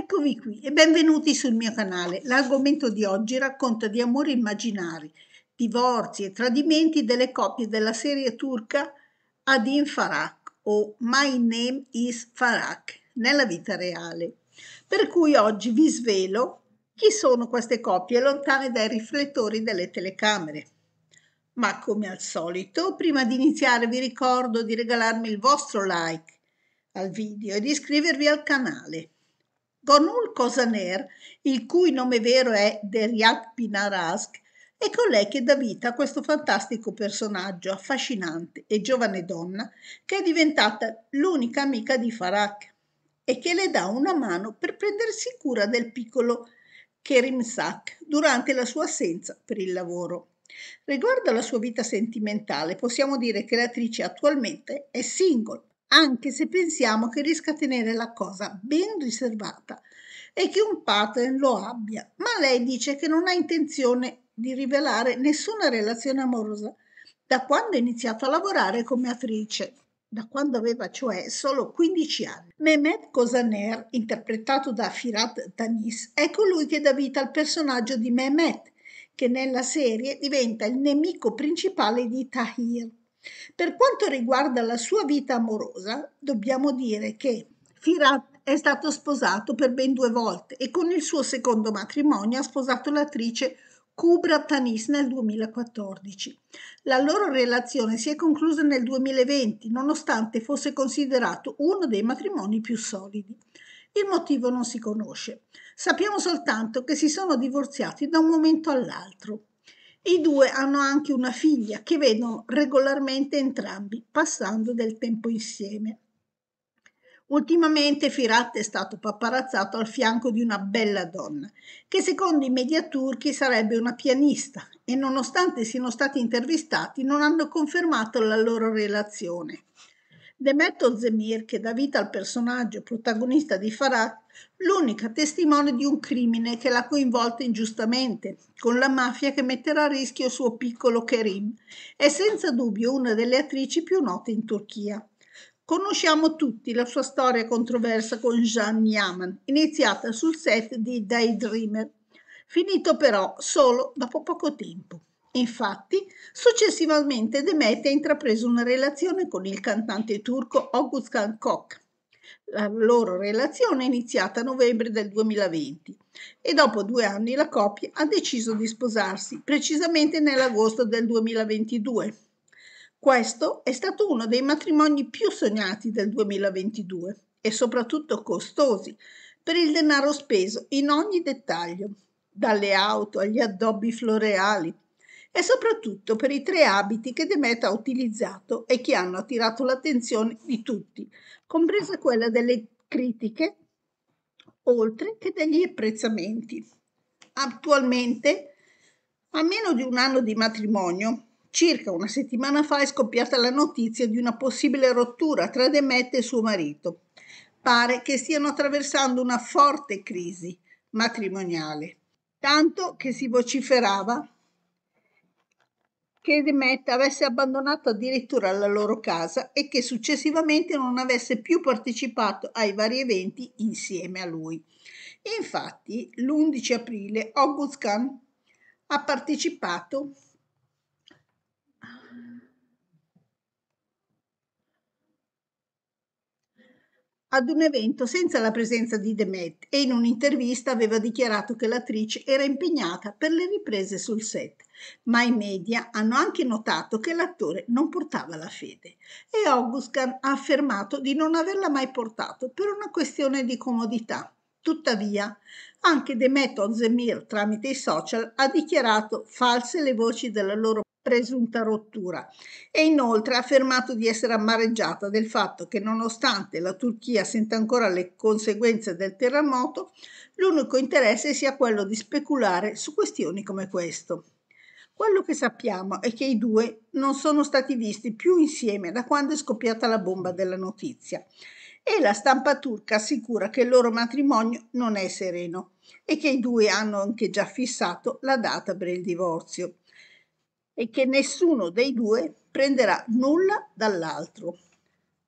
Eccovi qui e benvenuti sul mio canale. L'argomento di oggi racconta di amori immaginari, divorzi e tradimenti delle coppie della serie turca Adin Farak o My Name is Farak nella vita reale. Per cui oggi vi svelo chi sono queste coppie lontane dai riflettori delle telecamere. Ma come al solito, prima di iniziare vi ricordo di regalarmi il vostro like al video e di iscrivervi al canale. Gornul Cosaner, il cui nome vero è Deriak Pinarask, è colei che dà vita a questo fantastico personaggio affascinante e giovane donna che è diventata l'unica amica di Farak e che le dà una mano per prendersi cura del piccolo Kerim Sak durante la sua assenza per il lavoro. Riguardo alla sua vita sentimentale, possiamo dire che l'attrice attualmente è single anche se pensiamo che riesca a tenere la cosa ben riservata e che un pattern lo abbia, ma lei dice che non ha intenzione di rivelare nessuna relazione amorosa da quando ha iniziato a lavorare come attrice, da quando aveva cioè solo 15 anni. Mehmet Kozaner, interpretato da Firat Tanis, è colui che dà vita al personaggio di Mehmet, che nella serie diventa il nemico principale di Tahir, per quanto riguarda la sua vita amorosa, dobbiamo dire che Firat è stato sposato per ben due volte e con il suo secondo matrimonio ha sposato l'attrice Kubra Tanis nel 2014. La loro relazione si è conclusa nel 2020, nonostante fosse considerato uno dei matrimoni più solidi. Il motivo non si conosce. Sappiamo soltanto che si sono divorziati da un momento all'altro. I due hanno anche una figlia che vedono regolarmente entrambi, passando del tempo insieme. Ultimamente Firat è stato paparazzato al fianco di una bella donna, che secondo i media turchi sarebbe una pianista e nonostante siano stati intervistati non hanno confermato la loro relazione. Demet Ozdemir, che dà vita al personaggio protagonista di Farah, l'unica testimone di un crimine che l'ha coinvolta ingiustamente, con la mafia che metterà a rischio il suo piccolo Kerim. È senza dubbio una delle attrici più note in Turchia. Conosciamo tutti la sua storia controversa con Jean Yaman, iniziata sul set di Daydreamer, finito però solo dopo poco tempo. Infatti, successivamente Demet ha intrapreso una relazione con il cantante turco Oguzkan Kok, la loro relazione è iniziata a novembre del 2020 e dopo due anni la coppia ha deciso di sposarsi, precisamente nell'agosto del 2022. Questo è stato uno dei matrimoni più sognati del 2022 e soprattutto costosi per il denaro speso in ogni dettaglio, dalle auto agli addobbi floreali, e soprattutto per i tre abiti che Demetra ha utilizzato e che hanno attirato l'attenzione di tutti, compresa quella delle critiche, oltre che degli apprezzamenti. Attualmente, a meno di un anno di matrimonio, circa una settimana fa è scoppiata la notizia di una possibile rottura tra Demetra e suo marito. Pare che stiano attraversando una forte crisi matrimoniale, tanto che si vociferava che Demet avesse abbandonato addirittura la loro casa e che successivamente non avesse più partecipato ai vari eventi insieme a lui. Infatti, l'11 aprile August Khan ha partecipato ad un evento senza la presenza di Demet e in un'intervista aveva dichiarato che l'attrice era impegnata per le riprese sul set, ma i media hanno anche notato che l'attore non portava la fede e Augustan ha affermato di non averla mai portato per una questione di comodità. Tuttavia, anche Demet Ozdemir tramite i social ha dichiarato false le voci della loro presunta rottura e inoltre ha affermato di essere amareggiata del fatto che nonostante la Turchia senta ancora le conseguenze del terremoto, l'unico interesse sia quello di speculare su questioni come questo. Quello che sappiamo è che i due non sono stati visti più insieme da quando è scoppiata la bomba della notizia e la stampa turca assicura che il loro matrimonio non è sereno e che i due hanno anche già fissato la data per il divorzio e che nessuno dei due prenderà nulla dall'altro.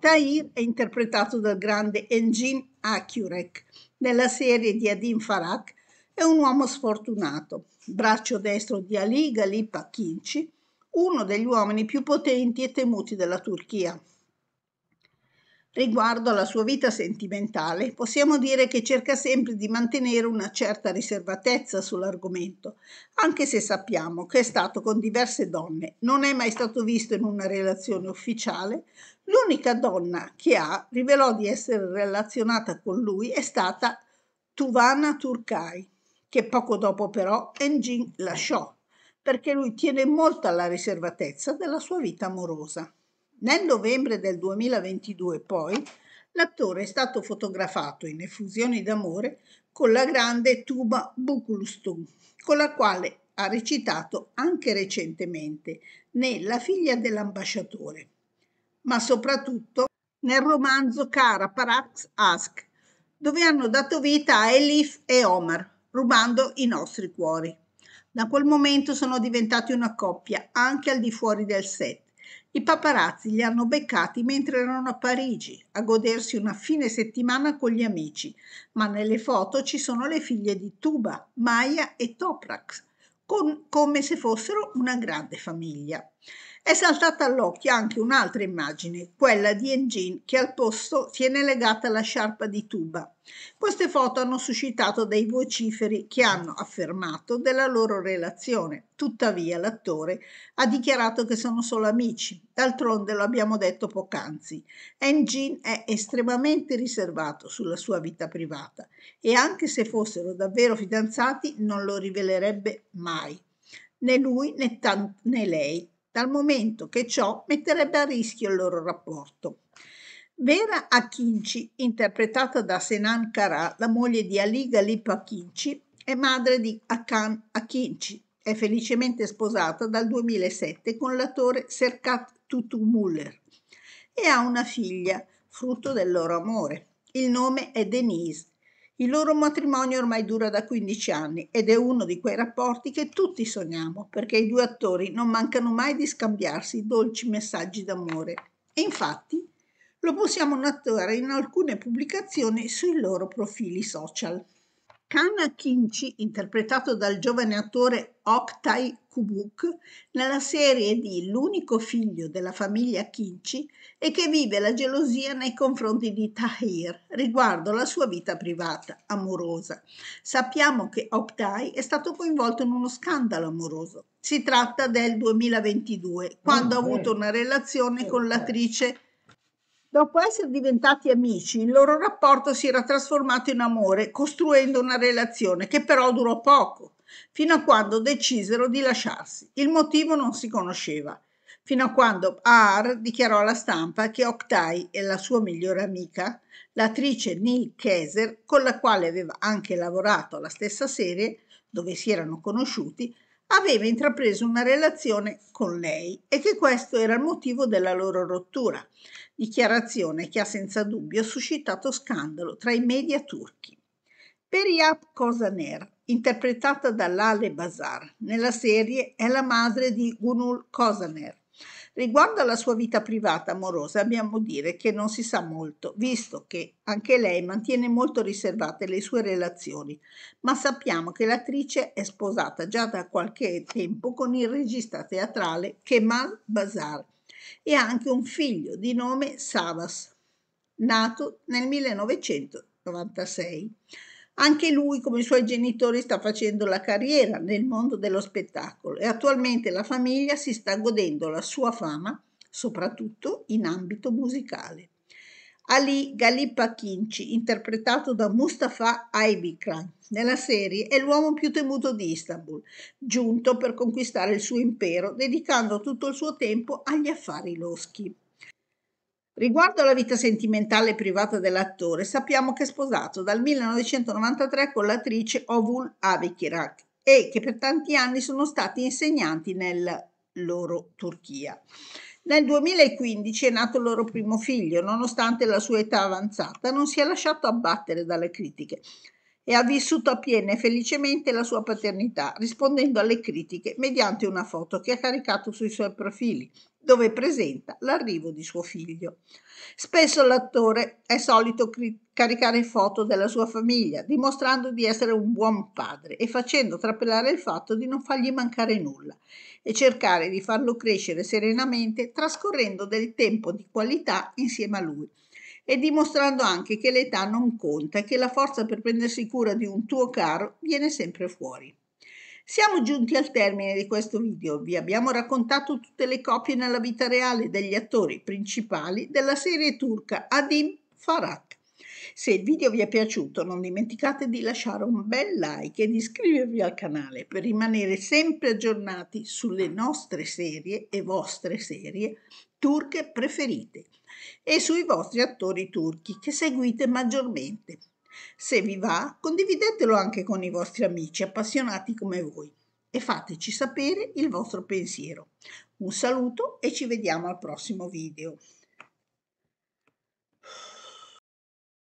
Tahir è interpretato dal grande Engin Akurek nella serie di Adin Farak è un uomo sfortunato, braccio destro di Ali Galip Akinci, uno degli uomini più potenti e temuti della Turchia, Riguardo alla sua vita sentimentale, possiamo dire che cerca sempre di mantenere una certa riservatezza sull'argomento, anche se sappiamo che è stato con diverse donne, non è mai stato visto in una relazione ufficiale, l'unica donna che ha rivelò di essere relazionata con lui è stata Tuvana Turkai, che poco dopo però Engin lasciò, perché lui tiene molto alla riservatezza della sua vita amorosa. Nel novembre del 2022, poi, l'attore è stato fotografato in effusioni d'amore con la grande Tuba Bukulstu, con la quale ha recitato anche recentemente ne La figlia dell'ambasciatore, ma soprattutto nel romanzo Cara Parax Ask, dove hanno dato vita a Elif e Omar, rubando i nostri cuori. Da quel momento sono diventati una coppia anche al di fuori del set i paparazzi li hanno beccati mentre erano a Parigi a godersi una fine settimana con gli amici, ma nelle foto ci sono le figlie di Tuba, Maya e Toprax, con, come se fossero una grande famiglia. È saltata all'occhio anche un'altra immagine, quella di Engin che al posto tiene legata la sciarpa di tuba. Queste foto hanno suscitato dei vociferi che hanno affermato della loro relazione. Tuttavia l'attore ha dichiarato che sono solo amici. D'altronde lo abbiamo detto poc'anzi. Engin è estremamente riservato sulla sua vita privata e anche se fossero davvero fidanzati non lo rivelerebbe mai. Né lui né, né lei dal momento che ciò metterebbe a rischio il loro rapporto. Vera Akinci, interpretata da Senan Kara, la moglie di Ali Galip Akinci, è madre di Akan Akinci. È felicemente sposata dal 2007 con l'attore Serkat Tutu Muller e ha una figlia, frutto del loro amore. Il nome è Denise il loro matrimonio ormai dura da 15 anni ed è uno di quei rapporti che tutti sogniamo, perché i due attori non mancano mai di scambiarsi dolci messaggi d'amore. E infatti lo possiamo notare in alcune pubblicazioni sui loro profili social. Kana Kinchi, interpretato dal giovane attore Oktay Kubuk nella serie di L'unico figlio della famiglia Kinchi e che vive la gelosia nei confronti di Tahir riguardo la sua vita privata, amorosa. Sappiamo che Oktay è stato coinvolto in uno scandalo amoroso. Si tratta del 2022, quando ha avuto una relazione con l'attrice Dopo essere diventati amici, il loro rapporto si era trasformato in amore, costruendo una relazione che però durò poco, fino a quando decisero di lasciarsi. Il motivo non si conosceva, fino a quando Aar dichiarò alla stampa che Octai e la sua migliore amica, l'attrice Neil Keser, con la quale aveva anche lavorato alla stessa serie, dove si erano conosciuti, aveva intrapreso una relazione con lei e che questo era il motivo della loro rottura, dichiarazione che ha senza dubbio suscitato scandalo tra i media turchi. Periap Kozaner, interpretata dall'Ale Bazar, nella serie è la madre di Gunul Kozaner, Riguardo alla sua vita privata amorosa abbiamo a dire che non si sa molto, visto che anche lei mantiene molto riservate le sue relazioni, ma sappiamo che l'attrice è sposata già da qualche tempo con il regista teatrale Kemal Bazar e ha anche un figlio di nome Savas, nato nel 1996. Anche lui, come i suoi genitori, sta facendo la carriera nel mondo dello spettacolo e attualmente la famiglia si sta godendo la sua fama, soprattutto in ambito musicale. Ali Galippa Kinci, interpretato da Mustafa Aybikran nella serie, è l'uomo più temuto di Istanbul, giunto per conquistare il suo impero, dedicando tutto il suo tempo agli affari loschi. Riguardo alla vita sentimentale e privata dell'attore, sappiamo che è sposato dal 1993 con l'attrice Ovul Avikirak e che per tanti anni sono stati insegnanti nel loro Turchia. Nel 2015 è nato il loro primo figlio, nonostante la sua età avanzata, non si è lasciato abbattere dalle critiche e ha vissuto appieno e felicemente la sua paternità, rispondendo alle critiche mediante una foto che ha caricato sui suoi profili, dove presenta l'arrivo di suo figlio. Spesso l'attore è solito caricare foto della sua famiglia, dimostrando di essere un buon padre e facendo trapelare il fatto di non fargli mancare nulla e cercare di farlo crescere serenamente trascorrendo del tempo di qualità insieme a lui e dimostrando anche che l'età non conta e che la forza per prendersi cura di un tuo caro viene sempre fuori. Siamo giunti al termine di questo video, vi abbiamo raccontato tutte le copie nella vita reale degli attori principali della serie turca Adim Farak. Se il video vi è piaciuto non dimenticate di lasciare un bel like e di iscrivervi al canale per rimanere sempre aggiornati sulle nostre serie e vostre serie turche preferite e sui vostri attori turchi che seguite maggiormente. Se vi va, condividetelo anche con i vostri amici appassionati come voi e fateci sapere il vostro pensiero. Un saluto e ci vediamo al prossimo video.